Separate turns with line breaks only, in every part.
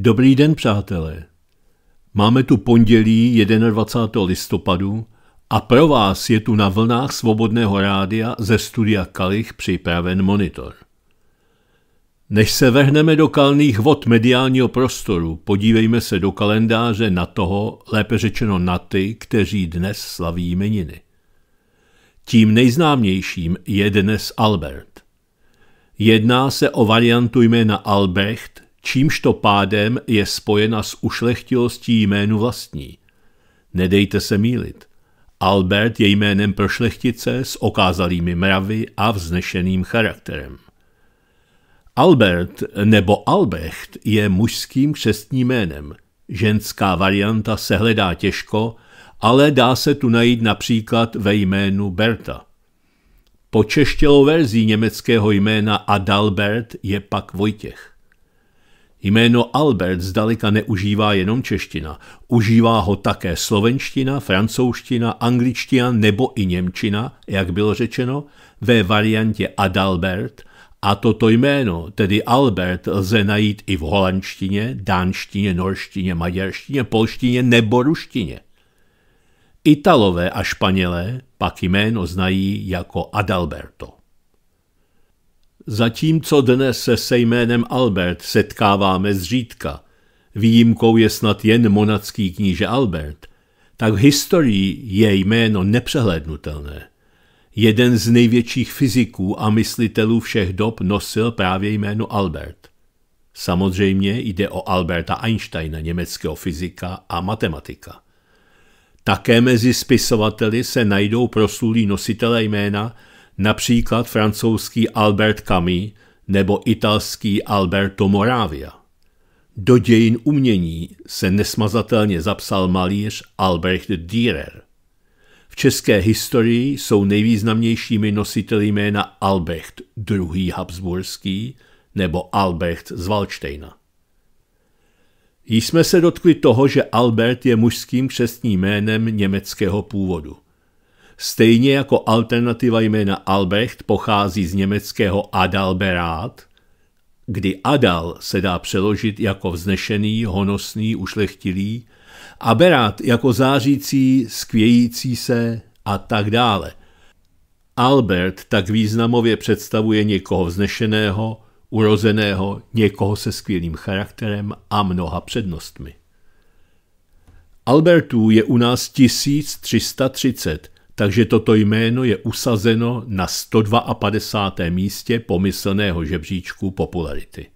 Dobrý den, přátelé. Máme tu pondělí 21. listopadu a pro vás je tu na vlnách Svobodného rádia ze studia Kalich připraven monitor. Než se vrhneme do kalných vod mediálního prostoru, podívejme se do kalendáře na toho, lépe řečeno na ty, kteří dnes slaví meniny. Tím nejznámějším je dnes Albert. Jedná se o variantu jména Albrecht, čímž to pádem je spojena s ušlechtilostí jménu vlastní. Nedejte se mílit. Albert je jménem prošlechtice s okázalými mravy a vznešeným charakterem. Albert nebo Albrecht je mužským křestním jménem. Ženská varianta se hledá těžko, ale dá se tu najít například ve jménu Berta. Počeštělou verzí německého jména Adalbert je pak Vojtěch. Jméno Albert zdaleka neužívá jenom čeština. Užívá ho také slovenština, francouzština, angličtina nebo i němčina, jak bylo řečeno, ve variantě Adalbert a toto jméno, tedy Albert, lze najít i v holandštině, dánštině, norštině, maďarštině, polštině nebo ruštině. Italové a Španělé pak jméno znají jako Adalberto. Zatímco dnes se se jménem Albert setkáváme zřídka, výjimkou je snad jen monacký kníže Albert, tak v historii je jméno nepřehlednutelné. Jeden z největších fyziků a myslitelů všech dob nosil právě jméno Albert. Samozřejmě jde o Alberta Einsteina, německého fyzika a matematika. Také mezi spisovateli se najdou proslulí nositelé jména, například francouzský Albert Camus nebo italský Alberto Moravia. Do dějin umění se nesmazatelně zapsal malíř Albrecht Dürer. V české historii jsou nejvýznamnějšími nositeli jména Albrecht II. Habsburský nebo Albrecht z Valštejna. jsme se dotkli toho, že Albert je mužským křestním jménem německého původu – Stejně jako alternativa jména Albrecht pochází z německého Adalberát, kdy Adal se dá přeložit jako vznešený, honosný, ušlechtilý, a Berát jako zářící, skvějící se a tak dále. Albert tak významově představuje někoho vznešeného, urozeného, někoho se skvělým charakterem a mnoha přednostmi. Albertů je u nás 1330, takže toto jméno je usazeno na 152. místě pomyslného žebříčku popularity.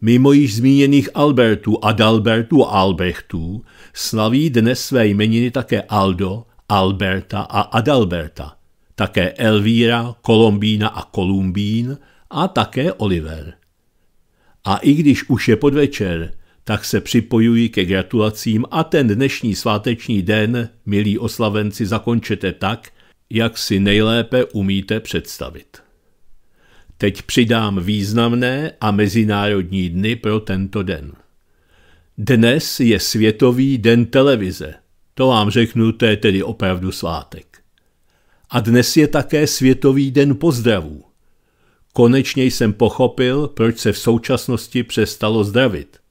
Mimo již zmíněných Albertů, Adalbertů a Albrechtů slaví dnes své jmeniny také Aldo, Alberta a Adalberta, také Elvíra, Kolombína a Kolumbín a také Oliver. A i když už je podvečer, tak se připojuji ke gratulacím a ten dnešní sváteční den, milí oslavenci, zakončete tak, jak si nejlépe umíte představit. Teď přidám významné a mezinárodní dny pro tento den. Dnes je Světový den televize. To vám řeknu, to je tedy opravdu svátek. A dnes je také Světový den pozdravů. Konečně jsem pochopil, proč se v současnosti přestalo zdravit –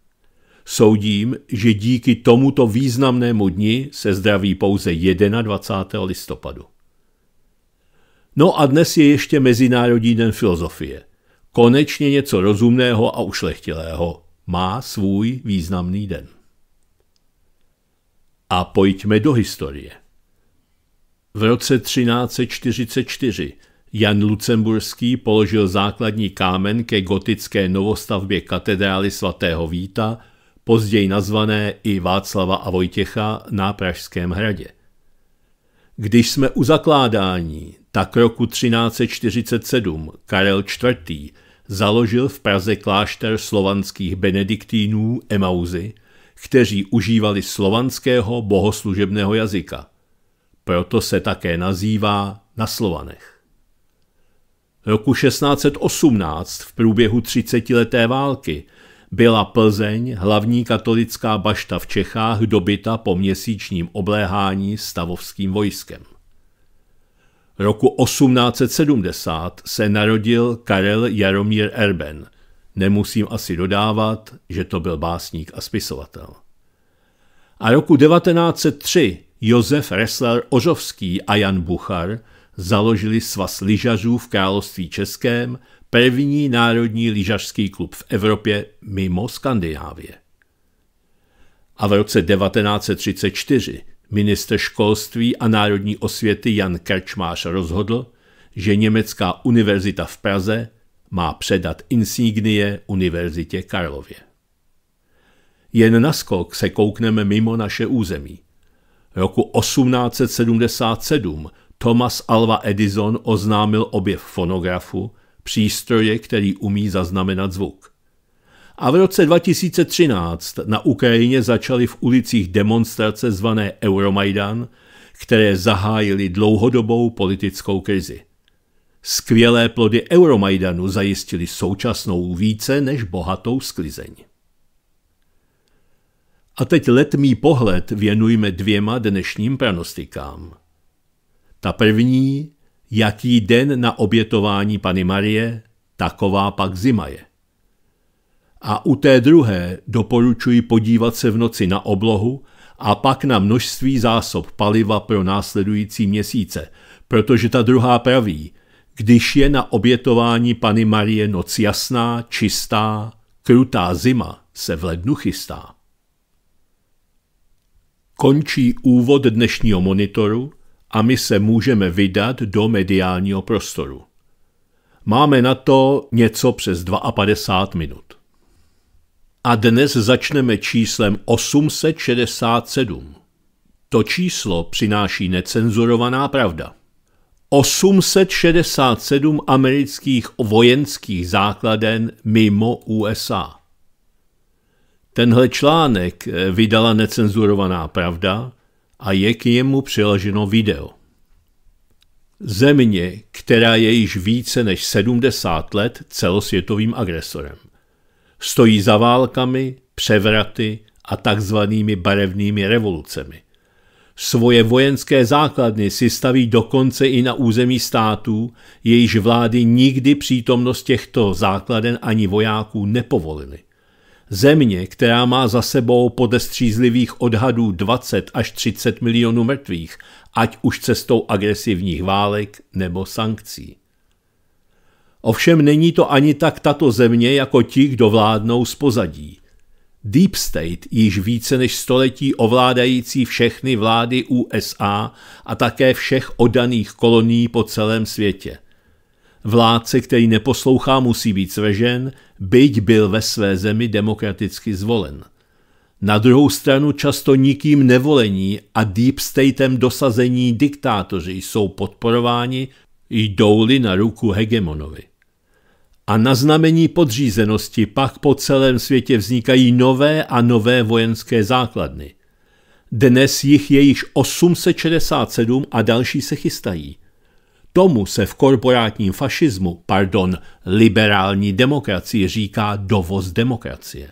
Soudím, že díky tomuto významnému dni se zdraví pouze 21. listopadu. No a dnes je ještě Mezinárodní den filozofie. Konečně něco rozumného a ušlechtilého má svůj významný den. A pojďme do historie. V roce 1344 Jan Lucemburský položil základní kámen ke gotické novostavbě katedrály svatého Víta později nazvané i Václava a Vojtěcha na Pražském hradě. Když jsme u zakládání, tak roku 1347 Karel IV. založil v Praze klášter slovanských benediktínů Emauzy, kteří užívali slovanského bohoslužebného jazyka. Proto se také nazývá na Slovanech. Roku 1618 v průběhu třicetileté války byla Plzeň, hlavní katolická bašta v Čechách, dobyta po měsíčním obléhání stavovským vojskem. Roku 1870 se narodil Karel Jaromír Erben. Nemusím asi dodávat, že to byl básník a spisovatel. A roku 1903 Josef Ressler Ožovský a Jan Buchar založili svaz lyžařů v Království Českém, první národní lyžařský klub v Evropě mimo Skandinávie. A v roce 1934 minister školství a národní osvěty Jan Krčmář rozhodl, že Německá univerzita v Praze má předat insignie Univerzitě Karlově. Jen naskok se koukneme mimo naše území. Roku 1877 Thomas Alva Edison oznámil objev fonografu, přístroje, který umí zaznamenat zvuk. A v roce 2013 na Ukrajině začaly v ulicích demonstrace zvané Euromaidan, které zahájily dlouhodobou politickou krizi. Skvělé plody Euromaidanu zajistili současnou více než bohatou sklizeň. A teď letmý pohled věnujme dvěma dnešním pranostikám. Ta první Jaký den na obětování Pany Marie, taková pak zima je. A u té druhé doporučuji podívat se v noci na oblohu a pak na množství zásob paliva pro následující měsíce, protože ta druhá praví, když je na obětování Pany Marie noc jasná, čistá, krutá zima se v lednu chystá. Končí úvod dnešního monitoru – a my se můžeme vydat do mediálního prostoru. Máme na to něco přes 52 minut. A dnes začneme číslem 867. To číslo přináší necenzurovaná pravda. 867 amerických vojenských základen mimo USA. Tenhle článek eh, vydala necenzurovaná pravda – a je k němu přiloženo video. Země, která je již více než 70 let celosvětovým agresorem. Stojí za válkami, převraty a takzvanými barevnými revolucemi. Svoje vojenské základny si staví dokonce i na území států, jejíž vlády nikdy přítomnost těchto základen ani vojáků nepovolily. Země, která má za sebou podle střízlivých odhadů 20 až 30 milionů mrtvých, ať už cestou agresivních válek nebo sankcí. Ovšem není to ani tak tato země jako ti, kdo vládnou z pozadí. Deep State, již více než století ovládající všechny vlády USA a také všech odaných kolonií po celém světě. Vládce, který neposlouchá, musí být svežen, byť byl ve své zemi demokraticky zvolen. Na druhou stranu často nikým nevolení a deep statem dosazení diktátoři jsou podporováni, jdou-li na ruku hegemonovi. A na znamení podřízenosti pak po celém světě vznikají nové a nové vojenské základny. Dnes jich je již 867 a další se chystají – Tomu se v korporátním fašismu, pardon, liberální demokracii říká dovoz demokracie.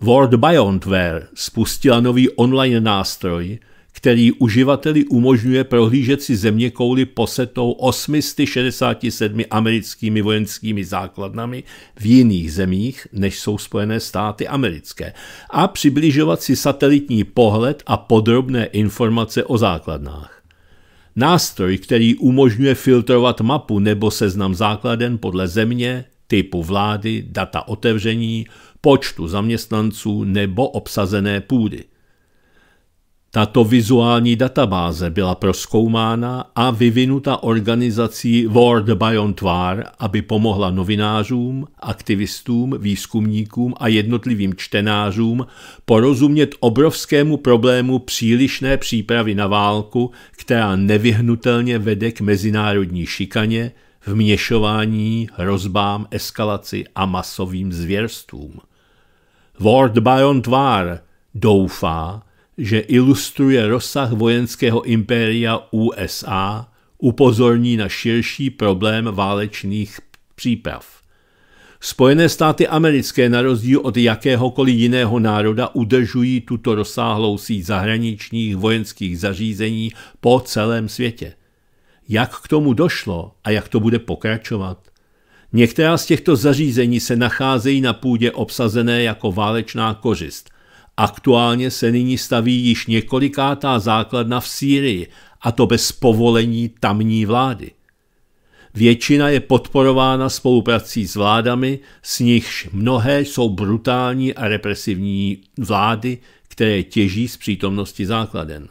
World Biontware spustila nový online nástroj, který uživateli umožňuje prohlížet si země kouly posetou 867 americkými vojenskými základnami v jiných zemích, než jsou Spojené státy americké, a přibližovat si satelitní pohled a podrobné informace o základnách. Nástroj, který umožňuje filtrovat mapu nebo seznam základen podle země, typu vlády, data otevření, počtu zaměstnanců nebo obsazené půdy – tato vizuální databáze byla proskoumána a vyvinuta organizací World War, aby pomohla novinářům, aktivistům, výzkumníkům a jednotlivým čtenářům porozumět obrovskému problému přílišné přípravy na válku, která nevyhnutelně vede k mezinárodní šikaně, vměšování, hrozbám, eskalaci a masovým zvěrstvům. World War doufá, že ilustruje rozsah vojenského impéria USA, upozorní na širší problém válečných příprav. Spojené státy americké na rozdíl od jakéhokoliv jiného národa udržují tuto rozsáhlou síť zahraničních vojenských zařízení po celém světě. Jak k tomu došlo a jak to bude pokračovat? Některá z těchto zařízení se nacházejí na půdě obsazené jako válečná kořist, Aktuálně se nyní staví již několikátá základna v Sýrii, a to bez povolení tamní vlády. Většina je podporována spoluprací s vládami, s nichž mnohé jsou brutální a represivní vlády, které těží z přítomnosti základen.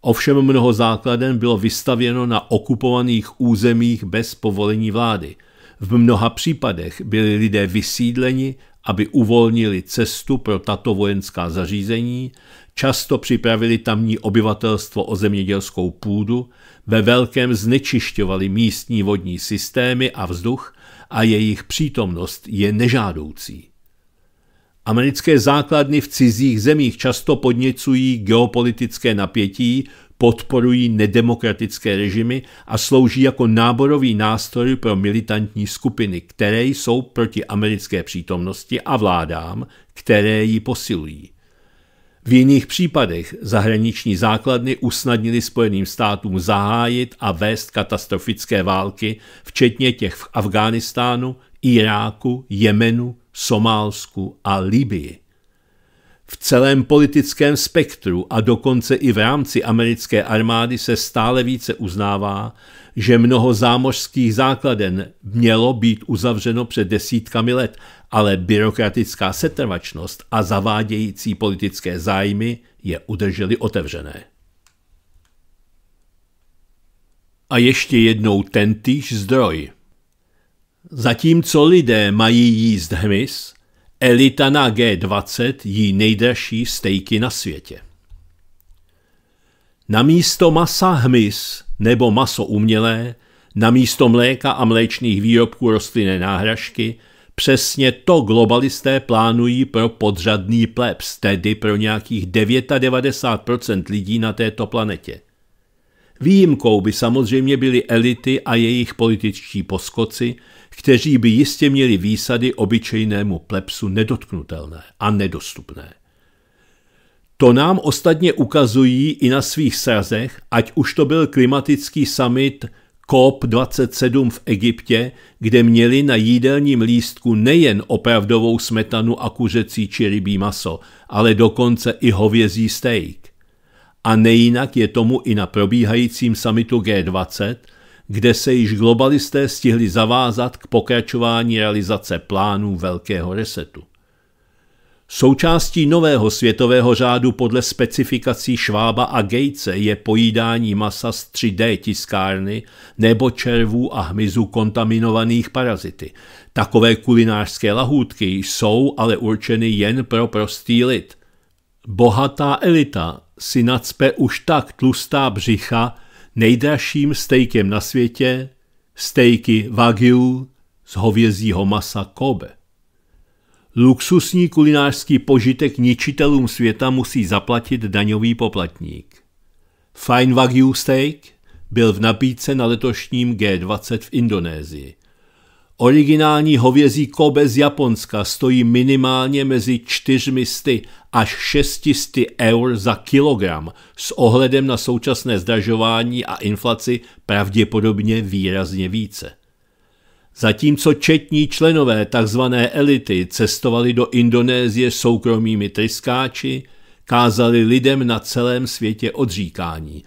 Ovšem mnoho základen bylo vystavěno na okupovaných územích bez povolení vlády. V mnoha případech byli lidé vysídleni aby uvolnili cestu pro tato vojenská zařízení, často připravili tamní obyvatelstvo o zemědělskou půdu, ve velkém znečišťovali místní vodní systémy a vzduch a jejich přítomnost je nežádoucí. Americké základny v cizích zemích často podněcují geopolitické napětí podporují nedemokratické režimy a slouží jako náborový nástroj pro militantní skupiny, které jsou proti americké přítomnosti a vládám, které ji posilují. V jiných případech zahraniční základny usnadnili Spojeným státům zahájit a vést katastrofické války, včetně těch v Afghánistánu, Iráku, Jemenu, Somálsku a Libii. V celém politickém spektru a dokonce i v rámci americké armády se stále více uznává, že mnoho zámořských základen mělo být uzavřeno před desítkami let, ale byrokratická setrvačnost a zavádějící politické zájmy je udrželi otevřené. A ještě jednou tentýž zdroj. Zatímco lidé mají jíst hmyz, Elita na G20 jí nejdražší stejky na světě. Namísto masa hmyz nebo maso umělé, namísto mléka a mléčných výrobků rostlinné náhražky, přesně to globalisté plánují pro podřadný plebs, tedy pro nějakých 99% lidí na této planetě. Výjimkou by samozřejmě byly elity a jejich političtí poskoci, kteří by jistě měli výsady obyčejnému plepsu nedotknutelné a nedostupné. To nám ostatně ukazují i na svých srazech, ať už to byl klimatický summit COP27 v Egyptě, kde měli na jídelním lístku nejen opravdovou smetanu a kuřecí či rybí maso, ale dokonce i hovězí steak. A nejinak je tomu i na probíhajícím samitu G20, kde se již globalisté stihli zavázat k pokračování realizace plánů Velkého resetu. Součástí nového světového řádu podle specifikací Švába a Gejce je pojídání masa z 3D tiskárny nebo červů a hmyzu kontaminovaných parazity. Takové kulinářské lahůdky jsou ale určeny jen pro prostý lid. Bohatá elita si nacpe už tak tlustá břicha, nejdražším stejkem na světě, stejky Wagyu z hovězího masa Kobe. Luxusní kulinářský požitek ničitelům světa musí zaplatit daňový poplatník. Fine Wagyu steak byl v nabídce na letošním G20 v Indonésii. Originální hovězí kobe z Japonska stojí minimálně mezi 400 až 600 eur za kilogram s ohledem na současné zdražování a inflaci pravděpodobně výrazně více. Zatímco četní členové tzv. elity cestovali do Indonésie soukromými tryskáči, kázali lidem na celém světě odříkání,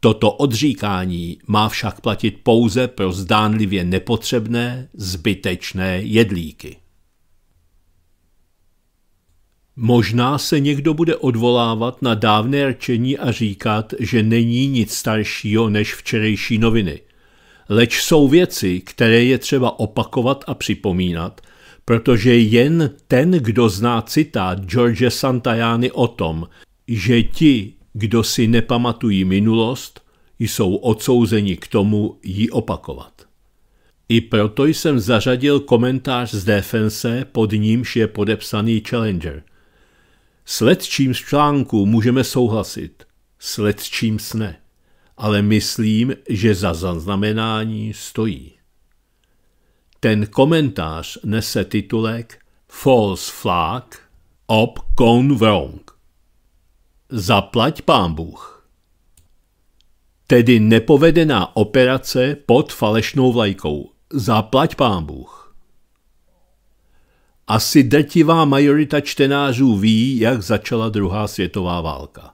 Toto odříkání má však platit pouze pro zdánlivě nepotřebné, zbytečné jedlíky. Možná se někdo bude odvolávat na dávné rčení a říkat, že není nic staršího než včerejší noviny. Leč jsou věci, které je třeba opakovat a připomínat, protože jen ten, kdo zná citát George Santajány o tom, že ti, kdo si nepamatují minulost, jsou odsouzeni k tomu ji opakovat. I proto jsem zařadil komentář z defense, pod nímž je podepsaný Challenger. S letčím z článku můžeme souhlasit, s letčím sne, ale myslím, že za zaznamenání stojí. Ten komentář nese titulek False Flag ob Gone Wrong. Zaplať pán Bůh. Tedy nepovedená operace pod falešnou vlajkou. Zaplať pán Bůh. Asi drtivá majorita čtenářů ví, jak začala druhá světová válka.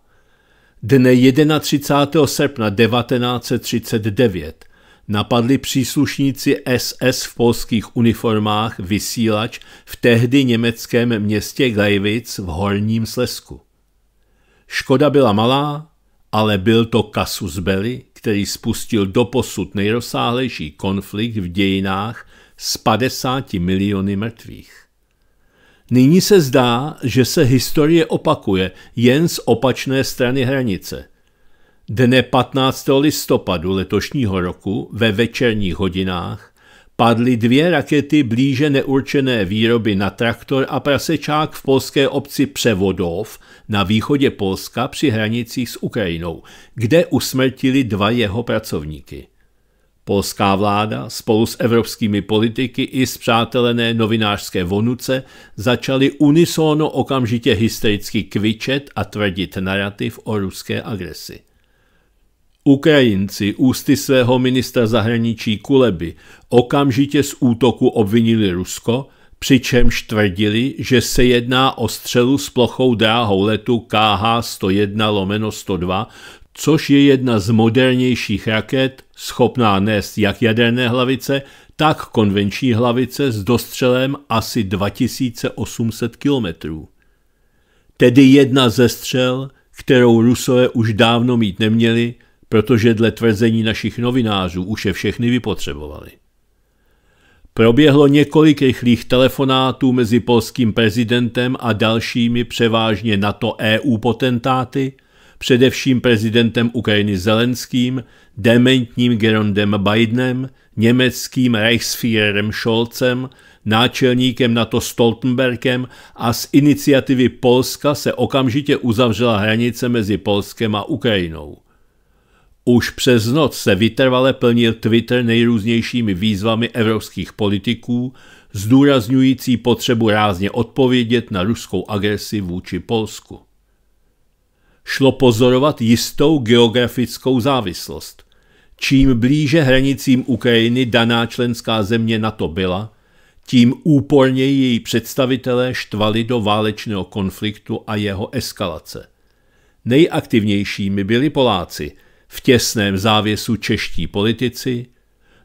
Dne 31. srpna 1939 napadli příslušníci SS v polských uniformách vysílač v tehdy německém městě Gleiwitz v Horním Slesku. Škoda byla malá, ale byl to kasus belli, který spustil doposud nejrozsáhlejší konflikt v dějinách s 50 miliony mrtvých. Nyní se zdá, že se historie opakuje jen z opačné strany hranice. Dne 15. listopadu letošního roku ve večerních hodinách Padly dvě rakety blíže neurčené výroby na traktor a prasečák v polské obci Převodov na východě Polska při hranicích s Ukrajinou, kde usmrtili dva jeho pracovníky. Polská vláda spolu s evropskými politiky i s přátelené novinářské vonuce začaly unisono okamžitě hystericky kvičet a tvrdit narrativ o ruské agresi. Ukrajinci ústy svého ministra zahraničí Kuleby okamžitě z útoku obvinili Rusko, přičemž tvrdili, že se jedná o střelu s plochou dráhou letu KH-101 lomeno 102, což je jedna z modernějších raket, schopná nést jak jaderné hlavice, tak konvenční hlavice s dostřelem asi 2800 kilometrů. Tedy jedna ze střel, kterou Rusové už dávno mít neměli, protože dle tvrzení našich novinářů už je všechny vypotřebovali. Proběhlo několik rychlých telefonátů mezi polským prezidentem a dalšími převážně NATO EU potentáty, především prezidentem Ukrajiny Zelenským, dementním Gerondem Bidenem, německým Reichsführerem Scholzem, náčelníkem NATO Stoltenbergem a z iniciativy Polska se okamžitě uzavřela hranice mezi Polskem a Ukrajinou. Už přes noc se vytrvale plnil Twitter nejrůznějšími výzvami evropských politiků, zdůrazňující potřebu rázně odpovědět na ruskou agresi vůči Polsku. Šlo pozorovat jistou geografickou závislost. Čím blíže hranicím Ukrajiny daná členská země NATO byla, tím úporněji její představitelé štvali do válečného konfliktu a jeho eskalace. Nejaktivnějšími byli Poláci – v těsném závěsu čeští politici,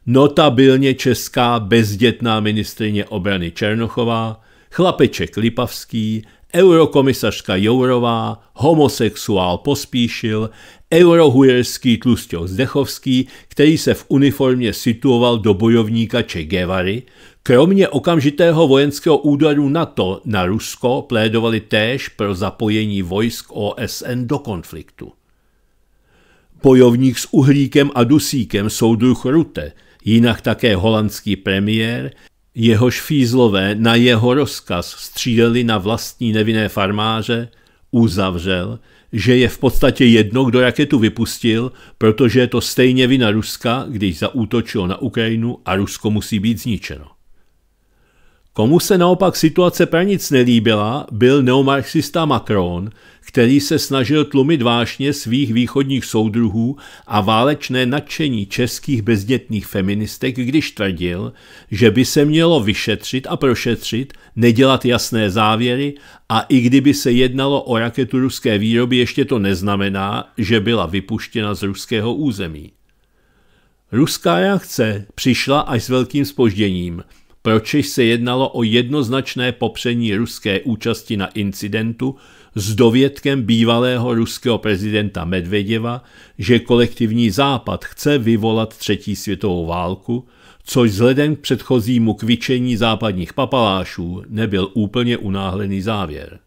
notabilně česká bezdětná ministrině obrany Černochová, chlapeček Lipavský, eurokomisařka Jourová, homosexuál Pospíšil, eurohujerský tlustěk Zdechovský, který se v uniformě situoval do bojovníka Che Guevary, kromě okamžitého vojenského údaru NATO na Rusko plédovali též pro zapojení vojsk OSN do konfliktu bojovník s uhlíkem a dusíkem soudruh Rute, jinak také holandský premiér, jehož fízlové na jeho rozkaz stříleli na vlastní nevinné farmáře, uzavřel, že je v podstatě jedno, kdo raketu vypustil, protože je to stejně vina Ruska, když zaútočilo na Ukrajinu a Rusko musí být zničeno. Komu se naopak situace pranic nelíbila, byl neomarxista Macron, který se snažil tlumit vášně svých východních soudruhů a válečné nadšení českých bezdětných feministek, když tvrdil, že by se mělo vyšetřit a prošetřit, nedělat jasné závěry a i kdyby se jednalo o raketu ruské výroby, ještě to neznamená, že byla vypuštěna z ruského území. Ruská reakce přišla až s velkým spožděním – proč se jednalo o jednoznačné popření ruské účasti na incidentu s dovědkem bývalého ruského prezidenta Medvěděva, že kolektivní západ chce vyvolat třetí světovou válku, což vzhledem k předchozímu kvičení západních papalášů nebyl úplně unáhlený závěr.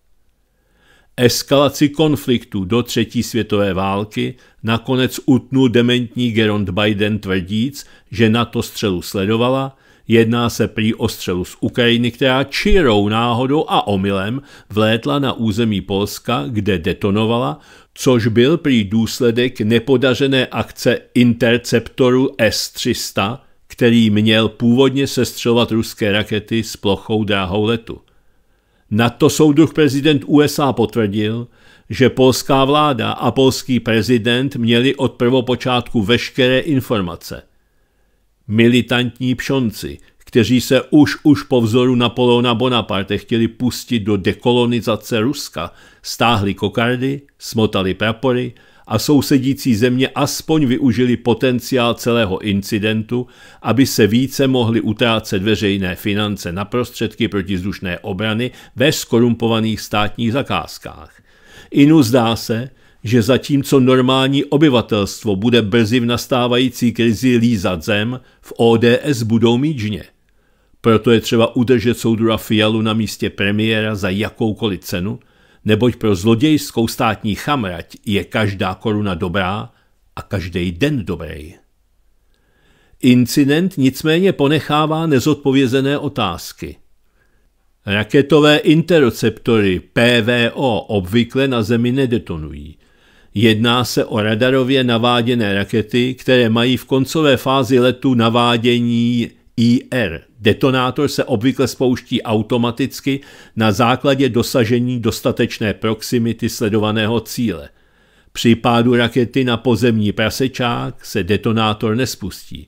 Eskalaci konfliktu do třetí světové války nakonec utnul dementní Gerond Biden tvrdíc, že na to střelu sledovala Jedná se prý o střelu z Ukrajiny, která čirou náhodou a omylem vlétla na území Polska, kde detonovala, což byl prý důsledek nepodařené akce interceptoru S-300, který měl původně sestřelovat ruské rakety s plochou dráhou letu. Na to soudruh prezident USA potvrdil, že polská vláda a polský prezident měli od prvopočátku veškeré informace – militantní pšonci, kteří se už už po vzoru Napoleona Bonaparte chtěli pustit do dekolonizace Ruska, stáhli kokardy, smotali prapory a sousedící země aspoň využili potenciál celého incidentu, aby se více mohli utrácet veřejné finance na prostředky protizdušné obrany ve skorumpovaných státních zakázkách. Inu zdá se, že zatímco normální obyvatelstvo bude brzy v nastávající krizi lízat zem, v ODS budou mít žně. Proto je třeba udržet soudura Fialu na místě premiéra za jakoukoliv cenu, neboť pro zlodějskou státní chamrať je každá koruna dobrá a každý den dobrý. Incident nicméně ponechává nezodpovězené otázky. Raketové interoceptory PVO obvykle na zemi nedetonují, Jedná se o radarově naváděné rakety, které mají v koncové fázi letu navádění IR. Detonátor se obvykle spouští automaticky na základě dosažení dostatečné proximity sledovaného cíle. Při pádu rakety na pozemní prasečák se detonátor nespustí.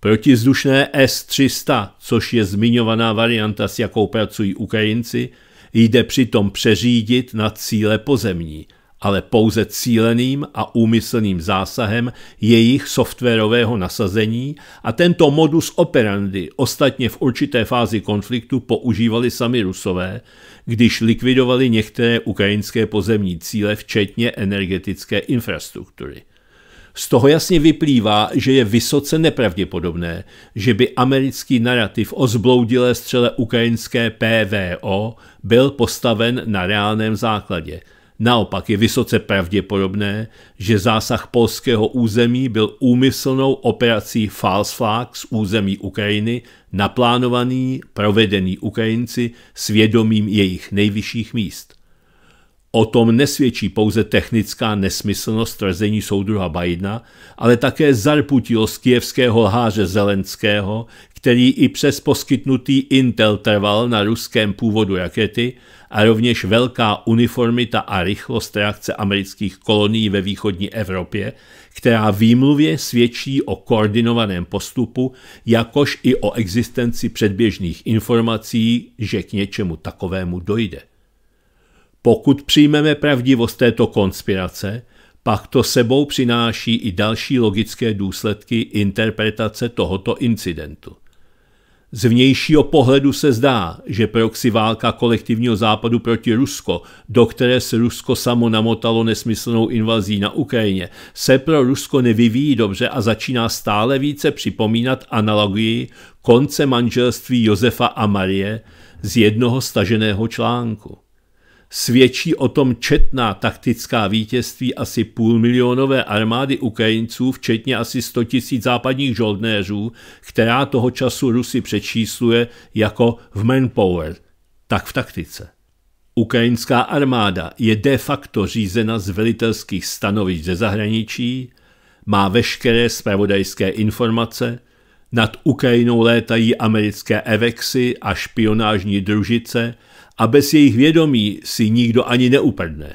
Protizdušné S-300, což je zmiňovaná varianta, s jakou pracují Ukrajinci, jde přitom přeřídit na cíle pozemní – ale pouze cíleným a úmyslným zásahem jejich softwarového nasazení a tento modus operandi ostatně v určité fázi konfliktu používali sami Rusové, když likvidovali některé ukrajinské pozemní cíle, včetně energetické infrastruktury. Z toho jasně vyplývá, že je vysoce nepravděpodobné, že by americký narrativ o zbloudilé střele ukrajinské PVO byl postaven na reálném základě – Naopak je vysoce pravděpodobné, že zásah polského území byl úmyslnou operací Flag z území Ukrajiny, naplánovaný, provedený Ukrajinci s vědomím jejich nejvyšších míst. O tom nesvědčí pouze technická nesmyslnost tvrzení soudruha Bajdna, ale také zarputilost kievského lháře Zelenského, který i přes poskytnutý Intel trval na ruském původu rakety a rovněž velká uniformita a rychlost reakce amerických kolonií ve východní Evropě, která výmluvě svědčí o koordinovaném postupu, jakož i o existenci předběžných informací, že k něčemu takovému dojde. Pokud přijmeme pravdivost této konspirace, pak to sebou přináší i další logické důsledky interpretace tohoto incidentu. Z vnějšího pohledu se zdá, že proxy válka kolektivního západu proti Rusko, do které se Rusko samo namotalo nesmyslnou invazí na Ukrajině, se pro Rusko nevyvíjí dobře a začíná stále více připomínat analogii konce manželství Josefa a Marie z jednoho staženého článku svědčí o tom četná taktická vítězství asi půlmilionové armády Ukrajinců, včetně asi 100 tisíc západních žoldnéřů, která toho času Rusy přečísluje jako v manpower, tak v taktice. Ukrajinská armáda je de facto řízena z velitelských stanovišť ze zahraničí, má veškeré spravodajské informace, nad Ukrajinou létají americké evexy a špionážní družice – a bez jejich vědomí si nikdo ani neupadne.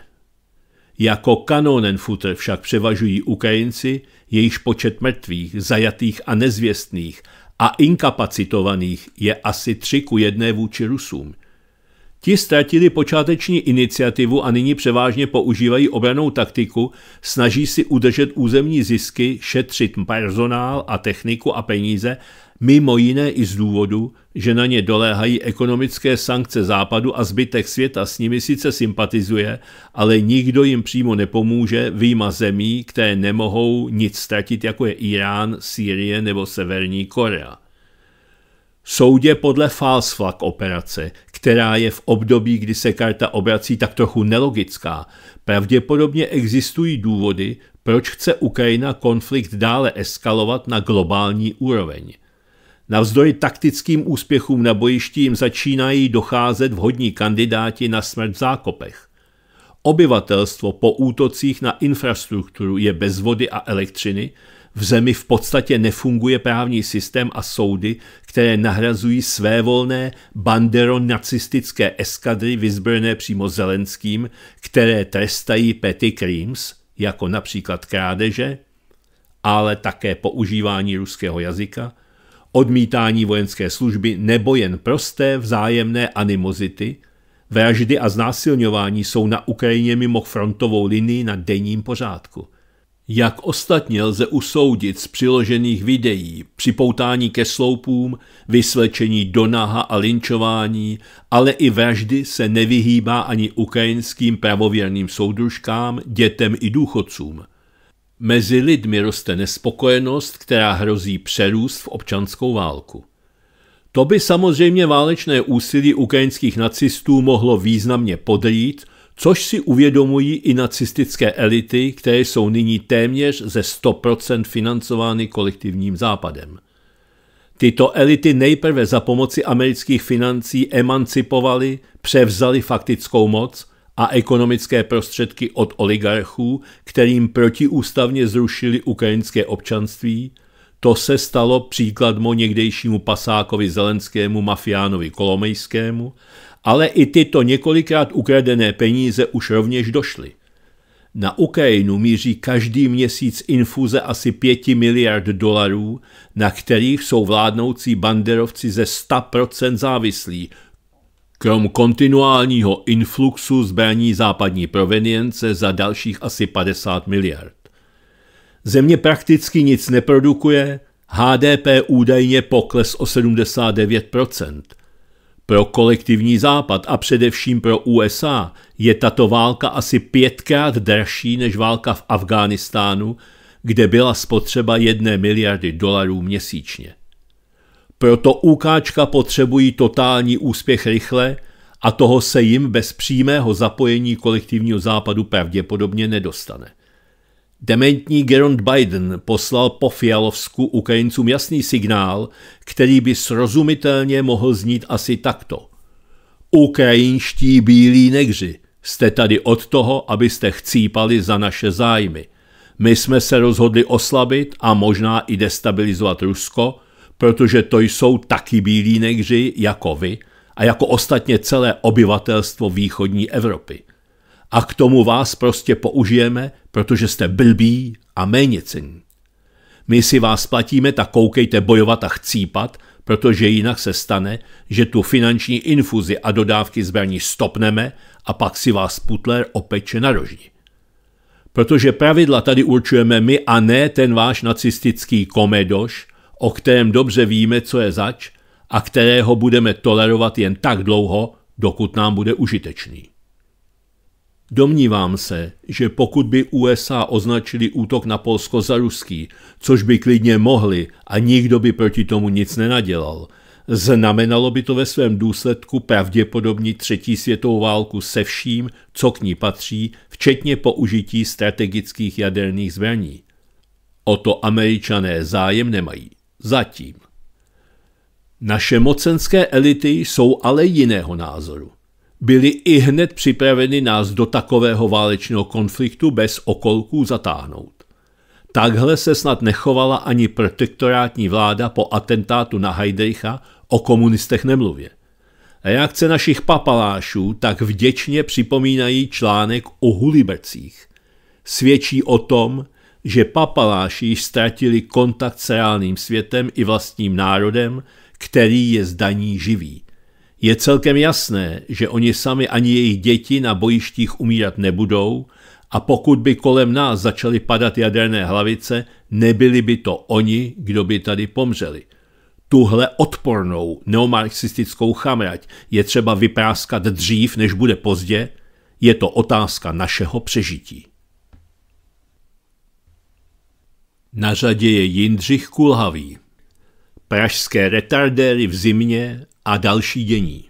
Jako kanonenfutr však převažují Ukrajinci, jejichž počet mrtvých, zajatých a nezvěstných a inkapacitovaných je asi tři ku jedné vůči Rusům. Ti ztratili počáteční iniciativu a nyní převážně používají obranou taktiku, snaží si udržet územní zisky, šetřit personál a techniku a peníze Mimo jiné i z důvodu, že na ně doléhají ekonomické sankce západu a zbytek světa s nimi sice sympatizuje, ale nikdo jim přímo nepomůže výjima zemí, které nemohou nic ztratit, jako je Irán, Sýrie nebo Severní Korea. Soudě podle flag operace, která je v období, kdy se karta obrací tak trochu nelogická, pravděpodobně existují důvody, proč chce Ukrajina konflikt dále eskalovat na globální úroveň – Navzdory taktickým úspěchům na bojišti jim začínají docházet vhodní kandidáti na smrt v zákopech. Obyvatelstvo po útocích na infrastrukturu je bez vody a elektřiny, v zemi v podstatě nefunguje právní systém a soudy, které nahrazují volné bandero-nacistické eskadry vyzbrojené přímo Zelenským, které trestají petty crimes, jako například krádeže, ale také používání ruského jazyka – odmítání vojenské služby nebo jen prosté vzájemné animozity, vraždy a znásilňování jsou na Ukrajině mimo frontovou linii na denním pořádku. Jak ostatně lze usoudit z přiložených videí, připoutání ke sloupům, vyslečení donaha a linčování, ale i vraždy se nevyhýbá ani ukrajinským pravověrným soudružkám, dětem i důchodcům – Mezi lidmi roste nespokojenost, která hrozí přerůst v občanskou válku. To by samozřejmě válečné úsilí ukrajinských nacistů mohlo významně podrít, což si uvědomují i nacistické elity, které jsou nyní téměř ze 100% financovány kolektivním západem. Tyto elity nejprve za pomoci amerických financí emancipovali, převzali faktickou moc a ekonomické prostředky od oligarchů, kterým protiústavně zrušili ukrajinské občanství, to se stalo příkladmo někdejšímu pasákovi Zelenskému mafiánovi Kolomejskému, ale i tyto několikrát ukradené peníze už rovněž došly. Na Ukrajinu míří každý měsíc infuze asi 5 miliard dolarů, na kterých jsou vládnoucí banderovci ze 100% závislí, Krom kontinuálního influxu zbraní západní provenience za dalších asi 50 miliard. Země prakticky nic neprodukuje, HDP údajně pokles o 79%. Pro kolektivní západ a především pro USA je tato válka asi pětkrát dražší než válka v Afghánistánu, kde byla spotřeba jedné miliardy dolarů měsíčně. Proto UKčka potřebují totální úspěch rychle a toho se jim bez přímého zapojení kolektivního západu pravděpodobně nedostane. Dementní Gerond Biden poslal po Fialovsku Ukrajincům jasný signál, který by srozumitelně mohl znít asi takto. Ukrajinští bílí negři, jste tady od toho, abyste chcípali za naše zájmy. My jsme se rozhodli oslabit a možná i destabilizovat Rusko – protože to jsou taky bílí negři jako vy a jako ostatně celé obyvatelstvo východní Evropy. A k tomu vás prostě použijeme, protože jste blbí a cení. My si vás platíme, tak koukejte bojovat a chcípat, protože jinak se stane, že tu finanční infuzi a dodávky zbraní stopneme a pak si vás Putler opeče na roži. Protože pravidla tady určujeme my a ne ten váš nacistický komedoš, o kterém dobře víme, co je zač a kterého budeme tolerovat jen tak dlouho, dokud nám bude užitečný. Domnívám se, že pokud by USA označili útok na Polsko za ruský, což by klidně mohli a nikdo by proti tomu nic nenadělal, znamenalo by to ve svém důsledku pravděpodobně třetí světovou válku se vším, co k ní patří, včetně použití strategických jaderných zbraní. O to američané zájem nemají. Zatím. Naše mocenské elity jsou ale jiného názoru. Byli i hned připraveni nás do takového válečného konfliktu bez okolků zatáhnout. Takhle se snad nechovala ani protektorátní vláda po atentátu na Heidricha, o komunistech nemluvě. Reakce našich papalášů tak vděčně připomínají článek o hulibercích. Svědčí o tom, že papaláši již ztratili kontakt s reálným světem i vlastním národem, který je zdaní živý. Je celkem jasné, že oni sami ani jejich děti na bojištích umírat nebudou a pokud by kolem nás začaly padat jaderné hlavice, nebyli by to oni, kdo by tady pomřeli. Tuhle odpornou neomarxistickou chamrať je třeba vypráskat dřív, než bude pozdě, je to otázka našeho přežití. Na řadě je Jindřich Kulhavý. Pražské retardéry v zimě a další dění.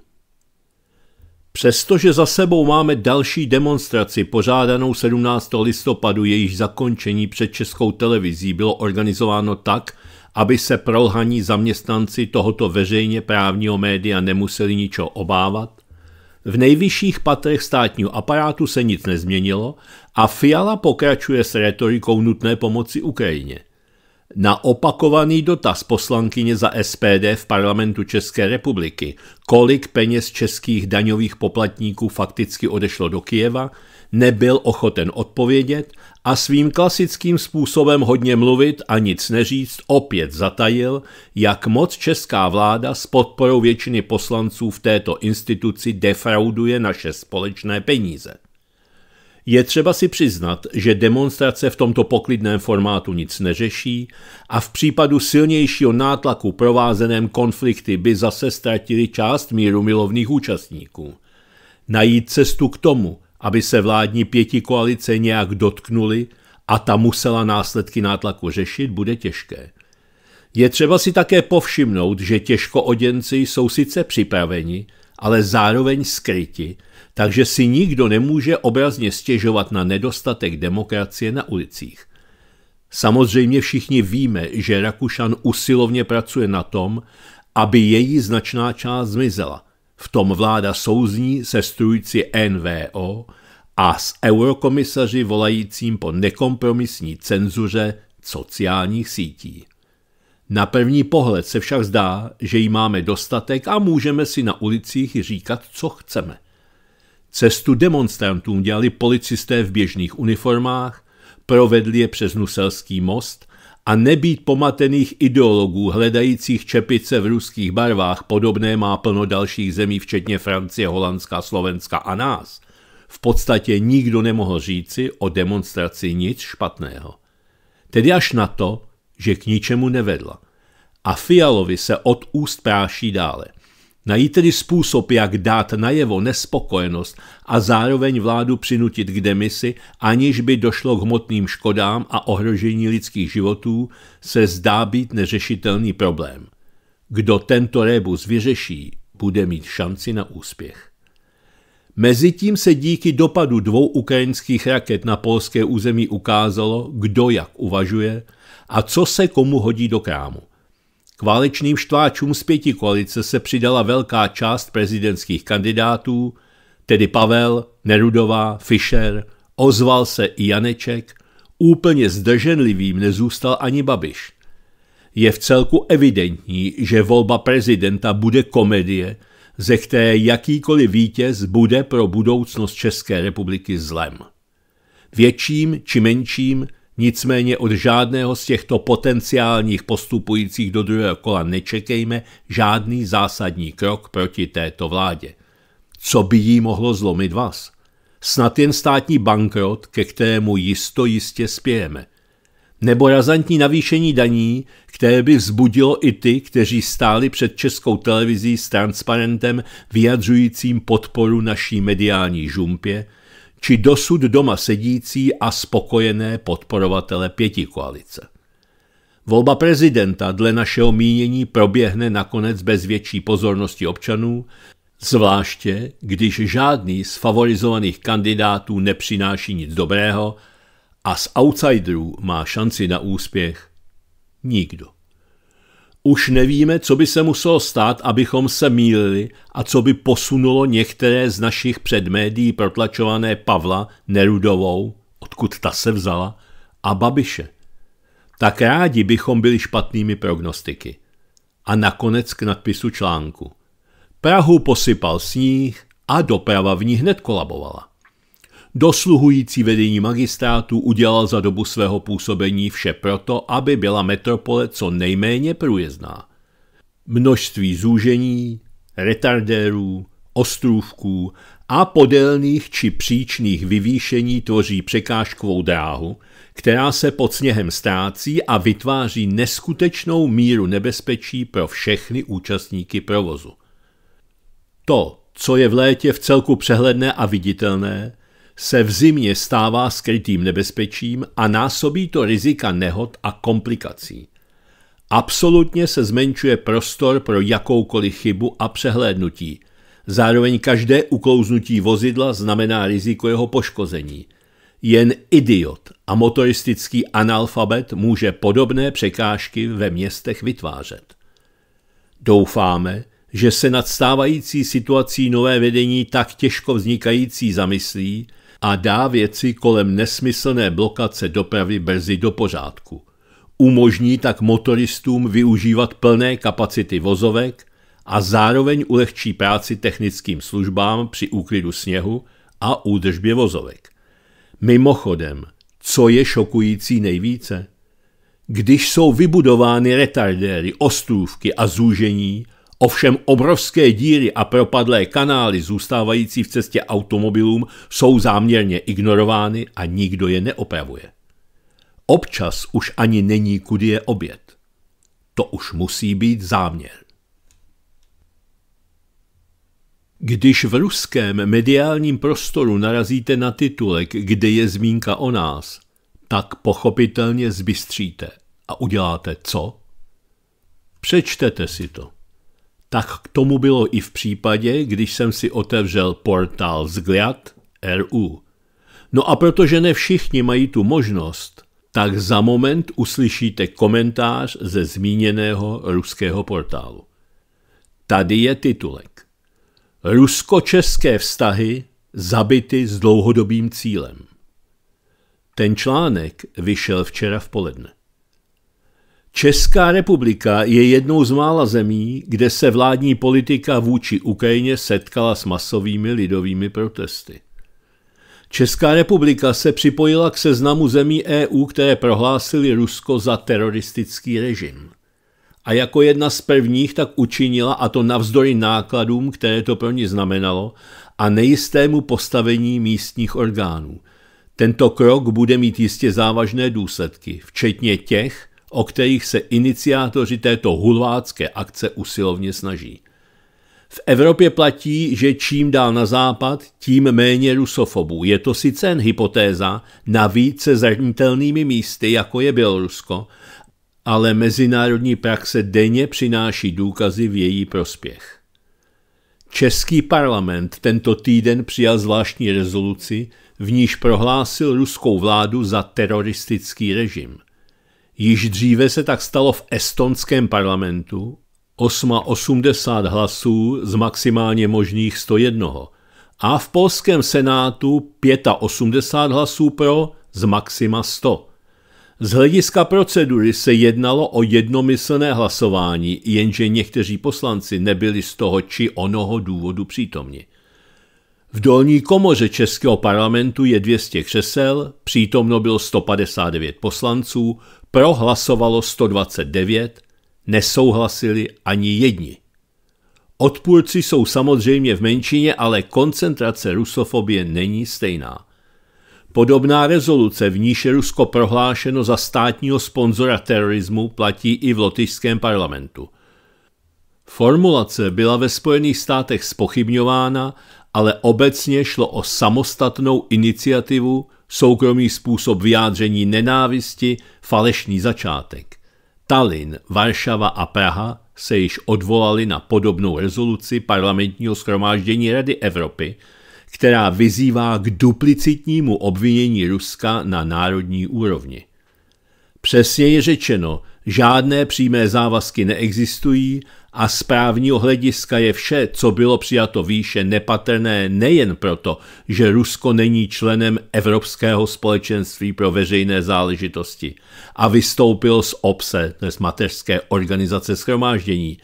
Přestože za sebou máme další demonstraci pořádanou 17. listopadu, jejíž zakončení před českou televizí bylo organizováno tak, aby se prolhaní zaměstnanci tohoto veřejně právního média nemuseli ničo obávat, v nejvyšších patrech státního aparátu se nic nezměnilo a Fiala pokračuje s retorikou nutné pomoci Ukrajině. Na opakovaný dotaz poslankyně za SPD v parlamentu České republiky, kolik peněz českých daňových poplatníků fakticky odešlo do Kijeva, nebyl ochoten odpovědět a svým klasickým způsobem hodně mluvit a nic neříct opět zatajil, jak moc česká vláda s podporou většiny poslanců v této instituci defrauduje naše společné peníze. Je třeba si přiznat, že demonstrace v tomto poklidném formátu nic neřeší a v případu silnějšího nátlaku provázeném konflikty by zase ztratili část míru milovných účastníků. Najít cestu k tomu, aby se vládní pěti koalice nějak dotknuli a ta musela následky nátlaku řešit, bude těžké. Je třeba si také povšimnout, že těžkooděnci jsou sice připraveni, ale zároveň skryti – takže si nikdo nemůže obrazně stěžovat na nedostatek demokracie na ulicích. Samozřejmě všichni víme, že Rakušan usilovně pracuje na tom, aby její značná část zmizela. V tom vláda souzní se strující NVO a s eurokomisaři volajícím po nekompromisní cenzuře sociálních sítí. Na první pohled se však zdá, že jí máme dostatek a můžeme si na ulicích říkat, co chceme – Cestu demonstrantům dělali policisté v běžných uniformách, provedli je přes Nuselský most a nebýt pomatených ideologů hledajících čepice v ruských barvách, podobné má plno dalších zemí, včetně Francie, Holandska, Slovenska a nás, v podstatě nikdo nemohl říci o demonstraci nic špatného. Tedy až na to, že k ničemu nevedla. A Fialovi se od úst práší dále – Najít tedy způsob, jak dát najevo nespokojenost a zároveň vládu přinutit k demisi, aniž by došlo k hmotným škodám a ohrožení lidských životů, se zdá být neřešitelný problém. Kdo tento rebus vyřeší, bude mít šanci na úspěch. Mezitím se díky dopadu dvou ukrajinských raket na polské území ukázalo, kdo jak uvažuje a co se komu hodí do krámu. K válečným štváčům z pěti koalice se přidala velká část prezidentských kandidátů, tedy Pavel, Nerudová, Fischer, ozval se i Janeček, úplně zdrženlivým nezůstal ani Babiš. Je v celku evidentní, že volba prezidenta bude komedie, ze které jakýkoliv vítěz bude pro budoucnost České republiky zlem. Větším či menším Nicméně od žádného z těchto potenciálních postupujících do druhého kola nečekejme žádný zásadní krok proti této vládě. Co by jí mohlo zlomit vás? Snad jen státní bankrot, ke kterému jisto jistě spějeme. Nebo razantní navýšení daní, které by vzbudilo i ty, kteří stáli před českou televizí s transparentem vyjadřujícím podporu naší mediální žumpě, či dosud doma sedící a spokojené podporovatele pěti koalice. Volba prezidenta dle našeho mínění proběhne nakonec bez větší pozornosti občanů, zvláště když žádný z favorizovaných kandidátů nepřináší nic dobrého a z outsiderů má šanci na úspěch nikdo. Už nevíme, co by se muselo stát, abychom se mýlili a co by posunulo některé z našich předmédií protlačované Pavla Nerudovou, odkud ta se vzala, a Babiše. Tak rádi bychom byli špatnými prognostiky. A nakonec k nadpisu článku. Prahu posypal sníh a doprava v ní hned kolabovala. Dosluhující vedení magistrátu udělal za dobu svého působení vše proto, aby byla metropole co nejméně průjezdná. Množství zúžení, retardérů, ostrůvků a podélných či příčných vyvýšení tvoří překážkovou dráhu, která se pod sněhem ztrácí a vytváří neskutečnou míru nebezpečí pro všechny účastníky provozu. To, co je v létě v celku přehledné a viditelné, se v zimě stává skrytým nebezpečím a násobí to rizika nehod a komplikací. Absolutně se zmenšuje prostor pro jakoukoliv chybu a přehlédnutí. Zároveň každé uklouznutí vozidla znamená riziko jeho poškození. Jen idiot a motoristický analfabet může podobné překážky ve městech vytvářet. Doufáme, že se nad stávající situací nové vedení tak těžko vznikající zamyslí, a dá věci kolem nesmyslné blokace dopravy brzy do pořádku. Umožní tak motoristům využívat plné kapacity vozovek a zároveň ulehčí práci technickým službám při úklidu sněhu a údržbě vozovek. Mimochodem, co je šokující nejvíce? Když jsou vybudovány retardéry, ostrůvky a zúžení, Ovšem obrovské díry a propadlé kanály zůstávající v cestě automobilům jsou záměrně ignorovány a nikdo je neopravuje. Občas už ani není kudy je oběd. To už musí být záměr. Když v ruském mediálním prostoru narazíte na titulek, kde je zmínka o nás, tak pochopitelně zbystříte a uděláte co? Přečtete si to. Tak k tomu bylo i v případě, když jsem si otevřel portál Vzгляd RU. No a protože ne všichni mají tu možnost, tak za moment uslyšíte komentář ze zmíněného ruského portálu. Tady je titulek. Rusko-české vztahy zabity s dlouhodobým cílem. Ten článek vyšel včera v poledne. Česká republika je jednou z mála zemí, kde se vládní politika vůči Ukrajině setkala s masovými lidovými protesty. Česká republika se připojila k seznamu zemí EU, které prohlásili Rusko za teroristický režim. A jako jedna z prvních tak učinila, a to navzdory nákladům, které to pro ní znamenalo, a nejistému postavení místních orgánů. Tento krok bude mít jistě závažné důsledky, včetně těch, o kterých se iniciátoři této hulvácké akce usilovně snaží. V Evropě platí, že čím dál na západ, tím méně rusofobů. Je to sice jen hypotéza, navíc se zranitelnými místy, jako je Bělorusko, ale mezinárodní praxe denně přináší důkazy v její prospěch. Český parlament tento týden přijal zvláštní rezoluci, v níž prohlásil ruskou vládu za teroristický režim – Již dříve se tak stalo v estonském parlamentu 880 hlasů z maximálně možných 101 a v polském senátu 85 hlasů pro z maxima 100. Z hlediska procedury se jednalo o jednomyslné hlasování, jenže někteří poslanci nebyli z toho či onoho důvodu přítomni. V dolní komoře Českého parlamentu je 200 křesel, přítomno bylo 159 poslanců, Prohlasovalo 129, nesouhlasili ani jedni. Odpůrci jsou samozřejmě v menšině, ale koncentrace rusofobie není stejná. Podobná rezoluce, v níž je Rusko prohlášeno za státního sponzora terorismu, platí i v lotyšském parlamentu. Formulace byla ve Spojených státech spochybňována, ale obecně šlo o samostatnou iniciativu soukromý způsob vyjádření nenávisti, falešný začátek. Tallinn, Varšava a Praha se již odvolali na podobnou rezoluci parlamentního schromáždění Rady Evropy, která vyzývá k duplicitnímu obvinění Ruska na národní úrovni. Přesně je řečeno, Žádné přímé závazky neexistují a z právního hlediska je vše, co bylo přijato výše, nepatrné nejen proto, že Rusko není členem Evropského společenství pro veřejné záležitosti a vystoupil z opse, z mateřské organizace schromáždění.